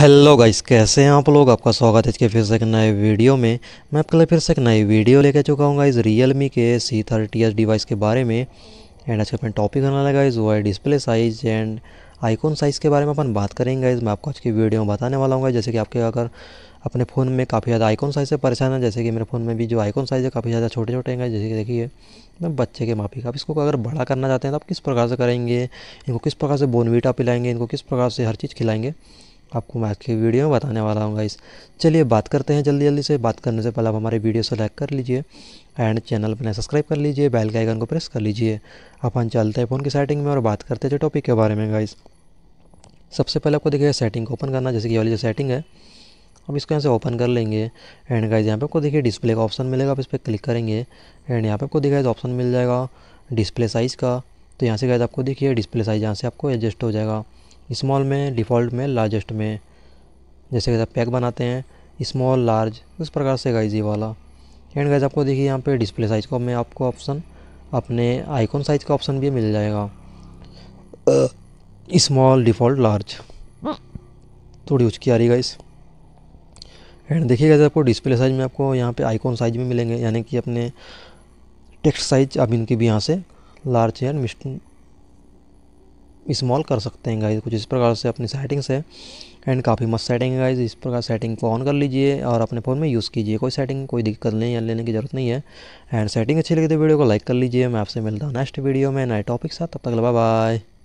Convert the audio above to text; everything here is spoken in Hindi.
हेलो गाइस कैसे हैं आप लोग आपका स्वागत है इसके फिर से एक नए वीडियो में मैं आपके लिए फिर से एक नई वीडियो लेके चुका हूँ गाइस मी के सी थर्टी एस डिवाइस के बारे में एंड आज का अपन टॉपिक होने वाला गाइस वो है display size and icon size के बारे में अपन बात करेंगे गाइस मैं आपको आज की वीडियो में बताने वाला हूँ जैसे कि आपके अगर अपने फ़ोन में काफ़ी ज़्यादा आइकॉन साइज़ से परेशान है जैसे कि मेरे फ़ोन में भी जो आइकॉन साइज़ है काफ़ी ज़्यादा छोटे छोटे हैं जैसे कि देखिए मैं बच्चे के माफी आप इसको अगर बड़ा करना चाहते हैं तो आप किस प्रकार से करेंगे इनको किस प्रकार से बोनवीटा पिलाएंगे इनको किस प्रकार से हर चीज़ खिलाएंगे आपको मैं आज की वीडियो में बताने वाला हूँ गाइस चलिए बात करते हैं जल्दी जल्दी से बात करने से पहले आप हमारे वीडियो से लाइक कर लीजिए एंड चैनल पर सब्सक्राइब कर लीजिए बेल के आइकन को प्रेस कर लीजिए अपन चलते हैं फ़ोन की सेटिंग में और बात करते हैं टॉपिक के बारे में गाइस सबसे पहले आपको देखिए सेटिंग को ओपन करना जैसे कि वाली जो सेटिंग है अब इसको यहाँ से ओपन कर लेंगे एंड गाइज यहाँ पे आपको देखिए डिस्प्ले का ऑप्शन मिलेगा आप इस पर क्लिक करेंगे एंड यहाँ पे आपको देखिए ऑप्शन मिल जाएगा डिस्प्ले साइज़ का तो यहाँ से गाइज आपको देखिए डिस्प्ले साइज़ यहाँ से आपको एडजस्ट हो जाएगा स्मॉल में डिफ़ॉल्ट में लार्जेस्ट में जैसे कि आप पैक बनाते हैं स्मॉल लार्ज उस प्रकार से गाइज ये वाला एंड गाइज आपको देखिए यहाँ पे डिस्प्ले साइज़ का में आपको ऑप्शन अपने आइकॉन साइज़ का ऑप्शन भी मिल जाएगा स्मॉल डिफ़ॉल्ट लार्ज थोड़ी उचकी आ रही गाइस एंड देखिए गाइज आपको डिस्प्ले साइज़ में आपको यहाँ पे आइकॉन साइज़ में मिलेंगे यानी कि अपने टेक्स्ट साइज अब इनकी भी यहाँ से लार्ज एंड स्मॉल कर सकते हैं गाइज कुछ इस प्रकार से अपनी सेटिंग्स है एंड काफ़ी मस्त सेटिंग है गाइज इस प्रकार सेटिंग को ऑन कर लीजिए और अपने फ़ोन में यूज़ कीजिए कोई सेटिंग कोई दिक्कत नहीं है लेने की जरूरत नहीं है एंड सेटिंग अच्छी लगी तो वीडियो को लाइक कर लीजिए मैं आपसे मिलता हूँ नेक्स्ट वीडियो में नए टॉपिक साथ तब तक बाय बाय